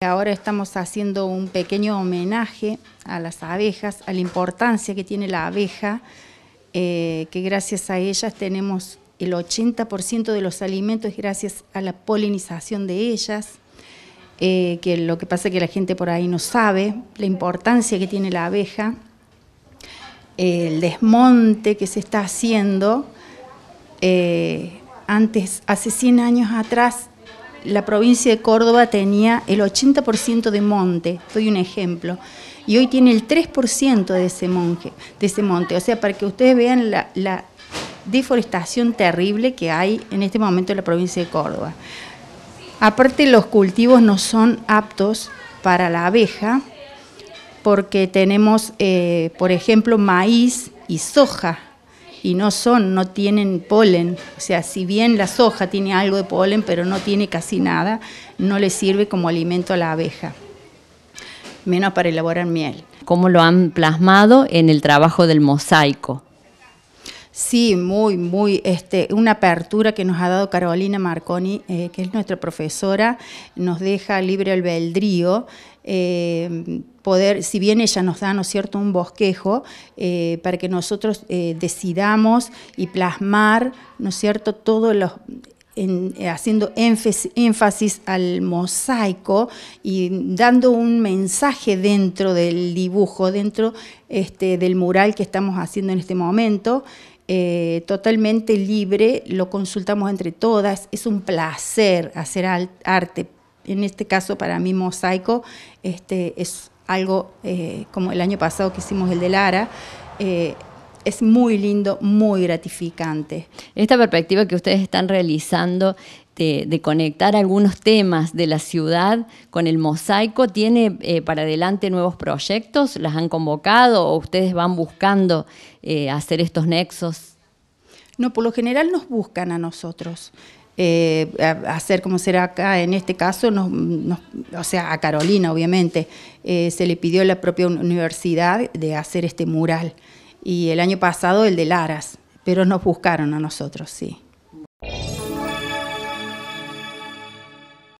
Ahora estamos haciendo un pequeño homenaje a las abejas, a la importancia que tiene la abeja, eh, que gracias a ellas tenemos el 80% de los alimentos gracias a la polinización de ellas, eh, que lo que pasa es que la gente por ahí no sabe la importancia que tiene la abeja, el desmonte que se está haciendo. Eh, antes, hace 100 años atrás, la provincia de Córdoba tenía el 80% de monte, doy un ejemplo, y hoy tiene el 3% de ese, monte. O sea, para que ustedes vean la, deforestación terrible que hay en este momento en la provincia de Córdoba. Aparte, los cultivos no son aptos para la abeja porque tenemos, eh, por ejemplo, maíz y soja y no son, no tienen polen. O sea, si bien la soja tiene algo de polen, pero no tiene casi nada, no le sirve como alimento a la abeja, menos para elaborar miel. ¿Cómo lo han plasmado en el trabajo del mosaico? Sí, muy, muy, este, una apertura que nos ha dado Carolina Marconi, eh, que es nuestra profesora, nos deja libre albedrío. Eh, poder, si bien ella nos da, ¿no es cierto?, un bosquejo eh, para que nosotros eh, decidamos y plasmar, ¿no es cierto?, todos los en, haciendo énfasis, énfasis, al mosaico y dando un mensaje dentro del dibujo, dentro este, del mural que estamos haciendo en este momento. Eh, totalmente libre, lo consultamos entre todas, es un placer hacer arte. En este caso, para mí, mosaico este, es algo eh, como el año pasado que hicimos el de Lara. Eh, es muy lindo, muy gratificante. Esta perspectiva que ustedes están realizando este, de, conectar algunos temas de la ciudad con el mosaico. ¿Tiene eh, para adelante nuevos proyectos? ¿Las han convocado o ustedes van buscando eh, hacer estos nexos? No, por lo general nos buscan a nosotros. Eh, hacer como será acá, en este caso, o sea, a Carolina obviamente, se le pidió a la propia universidad de hacer este mural. Y el año pasado el de Laras, pero nos buscaron a nosotros, sí.